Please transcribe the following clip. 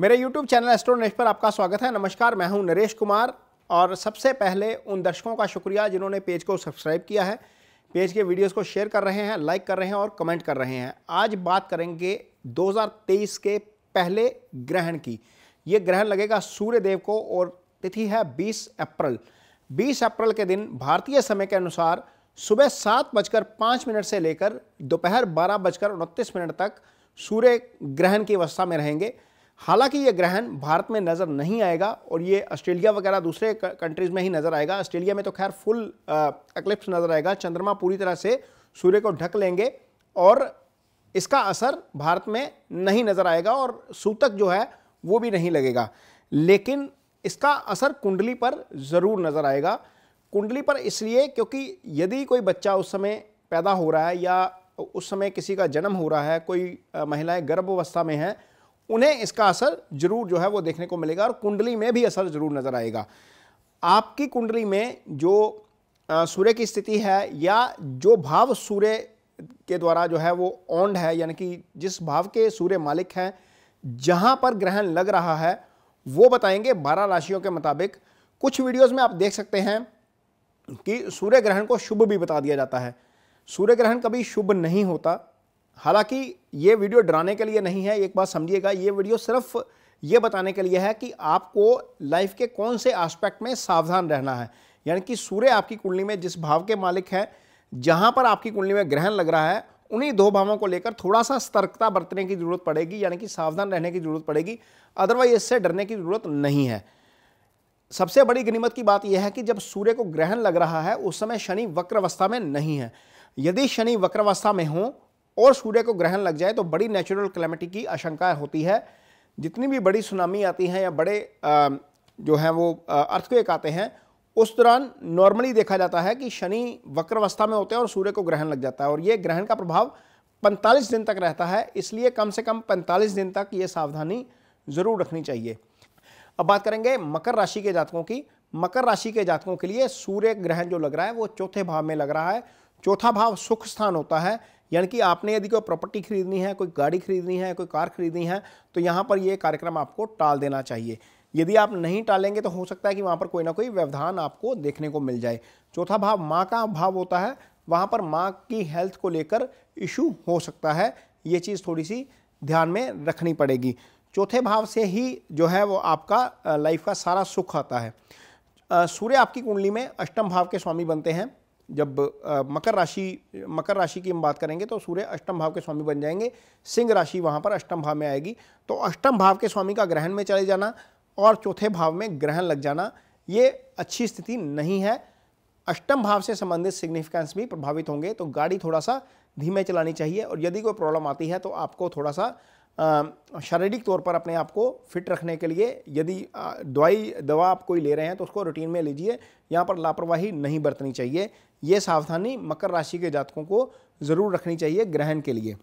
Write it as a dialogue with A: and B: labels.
A: मेरे YouTube channel एस्ट्रोनेश पर आपका स्वागत है नमस्कार मैं हूं नरेश कुमार और सबसे पहले उन दर्शकों का शुक्रिया जिन्होंने पेज को सब्सक्राइब किया है पेज के वीडियोस को शेयर कर रहे हैं लाइक कर रहे हैं और कमेंट कर रहे हैं आज बात करेंगे 2023 के पहले ग्रहण की ये ग्रहण लगेगा सूर्यदेव को और तिथि है बीस अप्रैल बीस अप्रैल के दिन भारतीय समय के अनुसार सुबह सात बजकर पाँच मिनट से लेकर दोपहर बारह बजकर उनतीस मिनट तक सूर्य ग्रहण की अवस्था में रहेंगे हालांकि ये ग्रहण भारत में नज़र नहीं आएगा और ये ऑस्ट्रेलिया वगैरह दूसरे कंट्रीज़ में ही नज़र आएगा ऑस्ट्रेलिया में तो खैर फुल एक्लिप्स नज़र आएगा चंद्रमा पूरी तरह से सूर्य को ढक लेंगे और इसका असर भारत में नहीं नज़र आएगा और सूतक जो है वो भी नहीं लगेगा लेकिन इसका असर कुंडली पर ज़रूर नज़र आएगा कुंडली पर इसलिए क्योंकि यदि कोई बच्चा उस समय पैदा हो रहा है या उस समय किसी का जन्म हो रहा है कोई महिलाएं गर्भावस्था में हैं उन्हें इसका असर जरूर जो है वो देखने को मिलेगा और कुंडली में भी असर जरूर नज़र आएगा आपकी कुंडली में जो सूर्य की स्थिति है या जो भाव सूर्य के द्वारा जो है वो ऑन्ड है यानी कि जिस भाव के सूर्य मालिक हैं जहां पर ग्रहण लग रहा है वो बताएंगे बारह राशियों के मुताबिक कुछ वीडियोस में आप देख सकते हैं कि सूर्य ग्रहण को शुभ भी बता दिया जाता है सूर्य ग्रहण कभी शुभ नहीं होता हालांकि ये वीडियो डराने के लिए नहीं है एक बात समझिएगा ये वीडियो सिर्फ ये बताने के लिए है कि आपको लाइफ के कौन से आस्पेक्ट में सावधान रहना है यानी कि सूर्य आपकी कुंडली में जिस भाव के मालिक हैं जहाँ पर आपकी कुंडली में ग्रहण लग रहा है उन्हीं दो भावों को लेकर थोड़ा सा सतर्कता बरतने की ज़रूरत पड़ेगी यानी कि सावधान रहने की ज़रूरत पड़ेगी अदरवाइज इससे डरने की ज़रूरत नहीं है सबसे बड़ी गनीमत की बात यह है कि जब सूर्य को ग्रहण लग रहा है उस समय शनि वक्र अवस्था में नहीं है यदि शनि वक्रवस्था में हों और सूर्य को ग्रहण लग जाए तो बड़ी नेचुरल क्लैमिटी की आशंका होती है जितनी भी बड़ी सुनामी आती हैं या बड़े आ, जो हैं वो अर्थक्वेक आते हैं उस दौरान नॉर्मली देखा जाता है कि शनि वक्र अवस्था में होते हैं और सूर्य को ग्रहण लग जाता है और ये ग्रहण का प्रभाव 45 दिन तक रहता है इसलिए कम से कम 45 दिन तक ये सावधानी ज़रूर रखनी चाहिए अब बात करेंगे मकर राशि के जातकों की मकर राशि के जातकों के लिए सूर्य ग्रहण जो लग रहा है वो चौथे भाव में लग रहा है चौथा भाव सुख स्थान होता है यानी कि आपने यदि कोई प्रॉपर्टी खरीदनी है कोई गाड़ी खरीदनी है कोई कार खरीदनी है तो यहाँ पर ये कार्यक्रम आपको टाल देना चाहिए यदि आप नहीं टालेंगे तो हो सकता है कि वहाँ पर कोई ना कोई व्यवधान आपको देखने को मिल जाए चौथा भाव माँ का भाव होता है वहाँ पर माँ की हेल्थ को लेकर इशू हो सकता है ये चीज़ थोड़ी सी ध्यान में रखनी पड़ेगी चौथे भाव से ही जो है वो आपका लाइफ का सारा सुख आता है सूर्य आपकी कुंडली में अष्टम भाव के स्वामी बनते हैं जब मकर राशि मकर राशि की हम बात करेंगे तो सूर्य अष्टम भाव के स्वामी बन जाएंगे सिंह राशि वहाँ पर अष्टम भाव में आएगी तो अष्टम भाव के स्वामी का ग्रहण में चले जाना और चौथे भाव में ग्रहण लग जाना ये अच्छी स्थिति नहीं है अष्टम भाव से संबंधित सिग्निफिकेंस भी प्रभावित होंगे तो गाड़ी थोड़ा सा धीमे चलानी चाहिए और यदि कोई प्रॉब्लम आती है तो आपको थोड़ा सा शारीरिक तौर पर अपने आप को फिट रखने के लिए यदि दवाई दवा आप कोई ले रहे हैं तो उसको रूटीन में लीजिए यहाँ पर लापरवाही नहीं बरतनी चाहिए ये सावधानी मकर राशि के जातकों को ज़रूर रखनी चाहिए ग्रहण के लिए